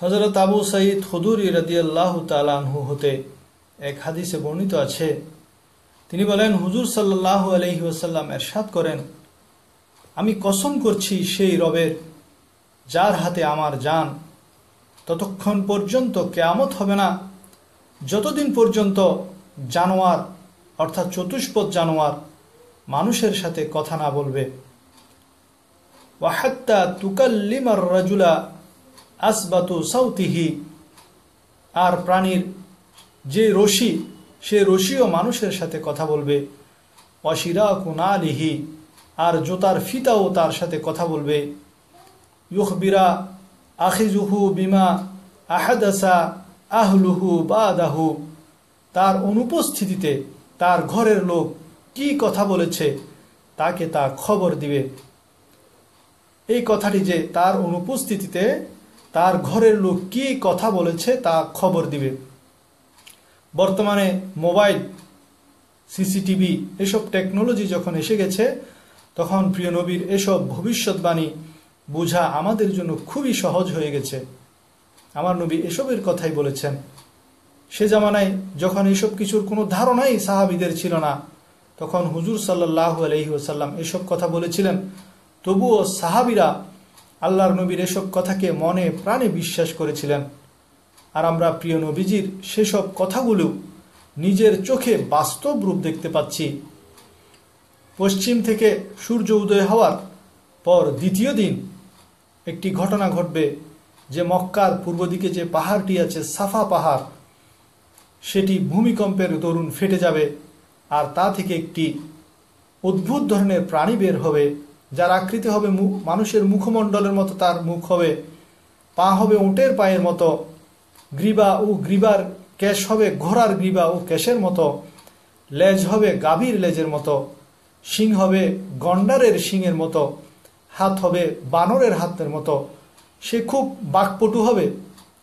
হজরত আবু সঈদ হদুরি রদিয়াল্লাহ তালানহু হতে এক হাদিসে বর্ণিত আছে তিনি বলেন হুজুর সাল্লাহ আলহি ওসাল্লাম এরশাদ করেন আমি কসম করছি সেই রবের যার হাতে আমার যান ততক্ষণ পর্যন্ত কেয়ামত হবে না যতদিন পর্যন্ত জানোয়ার অর্থাৎ চতুষ্পদ জানোয়ার মানুষের সাথে কথা না বলবে ওয়াহাত্তা তুকাল্লিমার রাজুলা আসবাতু সাউতিহি আর প্রাণীর যে রশি সে রশিও মানুষের সাথে কথা বলবে অশিরা কুনালিহি আর জোতার ফিতাও তার সাথে কথা বলবে ইউহবিরা আখিজুহু বিমা আহাদাসা আহলুহু বাদাহু তার অনুপস্থিতিতে তার ঘরের লোক কি কথা বলেছে তাকে তা খবর দিবে এই কথাটি যে তার অনুপস্থিতিতে তার ঘরের লোক কি কথা বলেছে তা খবর দিবে বর্তমানে মোবাইল সিসিটিভি এসব টেকনোলজি যখন এসে গেছে তখন প্রিয় নবীর এসব ভবিষ্যৎবাণী বোঝা আমাদের জন্য খুবই সহজ হয়ে গেছে আমার নবী এসবের কথাই বলেছেন সে জামানায় যখন এসব কিছুর কোনো ধারণাই সাহাবিদের ছিল না তখন হুজুর সাল্লাহ আলহি এসব কথা বলেছিলেন তবুও সাহাবিরা আল্লাহর নবীর এসব কথাকে মনে প্রাণে বিশ্বাস করেছিলেন আর আমরা প্রিয় নবীজির সেসব কথাগুলো নিজের চোখে বাস্তব রূপ দেখতে পাচ্ছি পশ্চিম থেকে সূর্য উদয় হওয়ার পর দ্বিতীয় দিন একটি ঘটনা ঘটবে যে মক্কার পূর্ব দিকে যে পাহাড়টি আছে সাফা পাহাড় সেটি ভূমিকম্পের দরুন ফেটে যাবে আর তা থেকে একটি অদ্ভুত ধরনের প্রাণী বের হবে যার আকৃতি হবে মানুষের মুখমণ্ডলের মতো তার মুখ হবে পা হবে উঁটের পায়ের মতো গ্রীবা ও গ্রীবার কেশ হবে ঘোড়ার গ্রীবা ও কেশের মতো লেজ হবে গাভীর লেজের মতো শিং হবে গন্ডারের শিংয়ের মতো হাত হবে বানরের হাতের মতো সে খুব বাকপটু হবে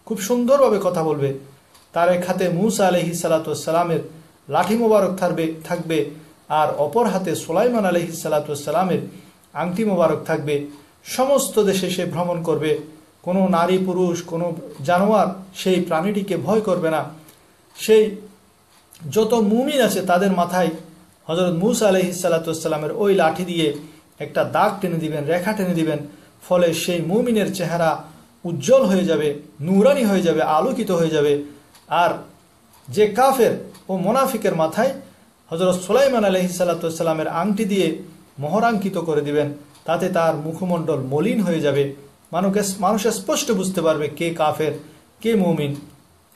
খুব সুন্দরভাবে কথা বলবে তার এক হাতে মুসা আলহি সালাতামের লাঠি মোবারক থাকবে থাকবে আর অপর হাতে সোলাইমান আলহি সালাতামের আংটি মোবারক থাকবে সমস্ত দেশে সে ভ্রমণ করবে কোনো নারী পুরুষ কোনো জানোয়ার সেই প্রাণীটিকে ভয় করবে না সেই যত মুমিন আছে তাদের মাথায় হজরত মুসা আলহ সাল্লাতামের ওই লাঠি দিয়ে একটা দাগ টেনে দিবেন রেখা টেনে দিবেন ফলে সেই মুমিনের চেহারা উজ্জ্বল হয়ে যাবে নুরানি হয়ে যাবে আলোকিত হয়ে যাবে আর যে কাফের ও মোনাফিকের মাথায় হজরত সুলাইমান আলহি সাল্লামের আংটি দিয়ে মহরাঙ্কিত করে দিবেন তাতে তার মুখমণ্ডল মলিন হয়ে যাবে মানুষকে মানুষ স্পষ্ট বুঝতে পারবে কে কাফের কে মৌমিন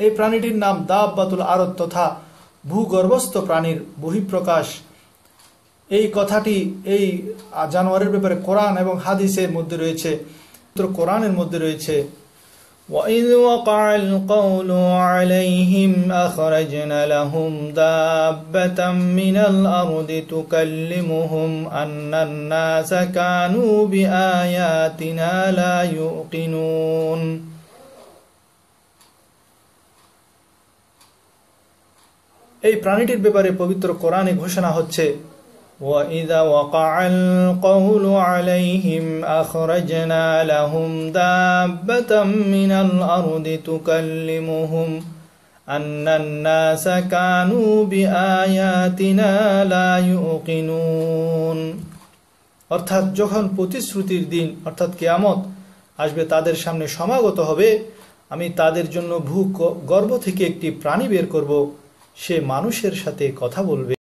এই প্রাণীটির নাম বাতুল আরত তথা ভূগর্ভস্থ প্রাণীর বহিঃপ্রকাশ এই কথাটি এই জানোয়ারের ব্যাপারে কোরআন এবং হাদিসের মধ্যে রয়েছে কোরআনের মধ্যে রয়েছে وإذ وقع القول عليهم أخرجنا لهم دابة من الأرض تكلمهم أن الناس كانوا بآياتنا لا يوقنون এই প্রাণীটির ব্যাপারে পবিত্র কোরআনে ঘোষণা হচ্ছে وإذا وقع القول عليهم أخرجنا لهم دابة من الأرض تكلمهم أن الناس كانوا بآياتنا لا يوقنون অর্থাৎ যখন প্রতিশ্রুতির দিন অর্থাৎ কেয়ামত আসবে তাদের সামনে সমাগত হবে আমি তাদের জন্য ভূ গর্ব থেকে একটি প্রাণী বের করব সে মানুষের সাথে কথা বলবে